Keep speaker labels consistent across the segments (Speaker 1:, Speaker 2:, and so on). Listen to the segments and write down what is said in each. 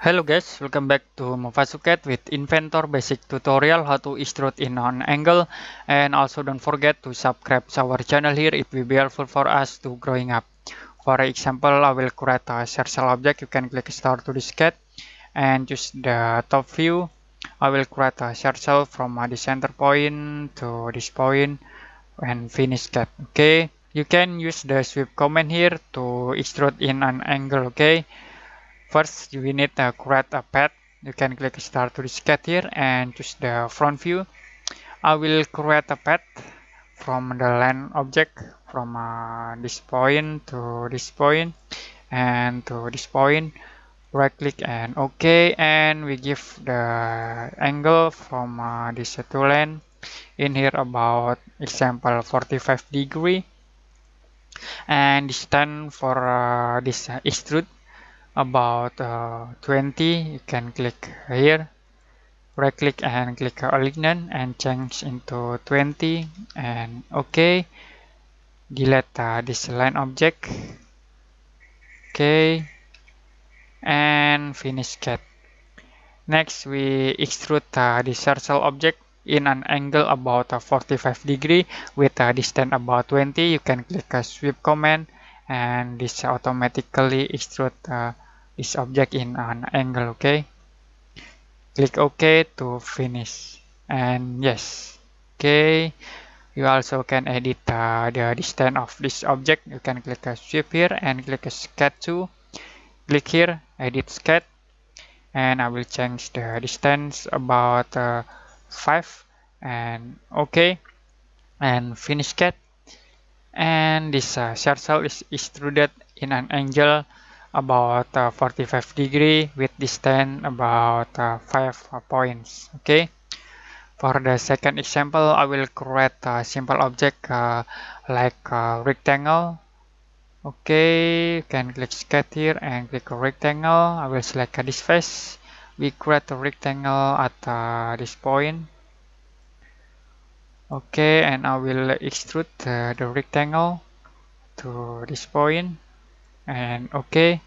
Speaker 1: Hello guys, welcome back to Movasuket with Inventor Basic Tutorial how to extrude in on angle and also don't forget to subscribe to our channel here it will be helpful for us to growing up. For example, I will create a circle object, you can click start to the sketch and choose the top view. I will create a circle from the center point to this point and finish sketch, okay? You can use the sweep command here to extrude in an angle, okay? First, you need to create a path. You can click start to sketch here and choose the front view. I will create a path from the land object from uh, this point to this point and to this point right click and ok and we give the angle from uh, this to land in here about example 45 degree and this distance for uh, this uh, extrude about uh, 20 you can click here right click and click alignment and change into 20 and okay delete uh, this line object okay and finish cat next we extrude uh, the circle object in an angle about uh, 45 degree with a uh, distance about 20 you can click a sweep command and this automatically extrude uh, this object in an angle okay click ok to finish and yes okay you also can edit uh, the distance of this object you can click a sweep here and click a sketch to click here edit sketch and I will change the distance about uh, 5 and ok and finish sketch and this uh, cell is extruded in an angle about uh, 45 degree with distance about uh, 5 uh, points okay for the second example i will create a simple object uh, like rectangle okay you can click sketch here and click rectangle i will select this face we create a rectangle at uh, this point Okay, and I will extrude the, the rectangle to this point. And okay,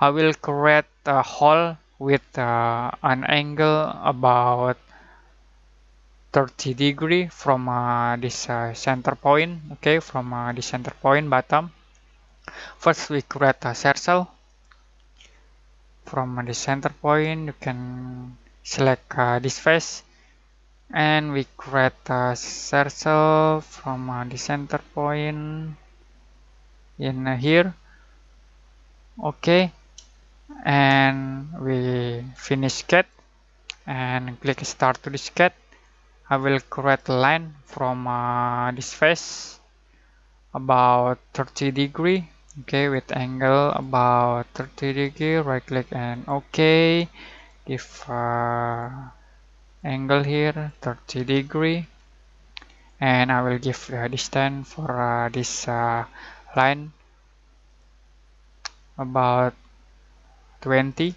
Speaker 1: I will create a hole with uh, an angle about 30 degree from uh, this uh, center point. Okay, from uh, the center point bottom. First, we create a circle. From the center point, you can select uh, this face and we create a circle from uh, the center point in uh, here okay and we finish sketch and click start to the sketch. I will create a line from uh, this face about 30 degree okay with angle about 30 degree right click and okay give uh, angle here 30 degree and I will give uh, distance for uh, this uh, line about 20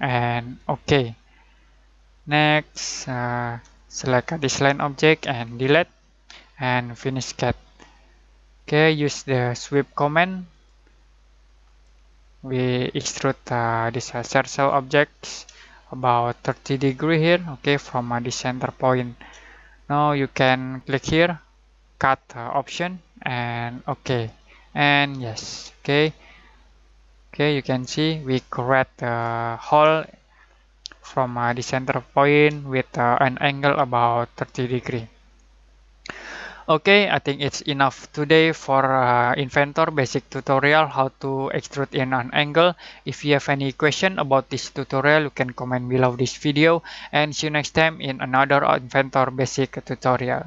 Speaker 1: and okay next uh, select this line object and delete and finish cat okay use the sweep command we extrude uh, this uh, circle objects about 30 degree here okay from uh, the center point now you can click here cut uh, option and okay and yes okay okay you can see we create the hole from uh, the center point with uh, an angle about 30 degree Okay, I think it's enough today for uh, Inventor basic tutorial how to extrude in an angle. If you have any question about this tutorial, you can comment below this video and see you next time in another Inventor basic tutorial.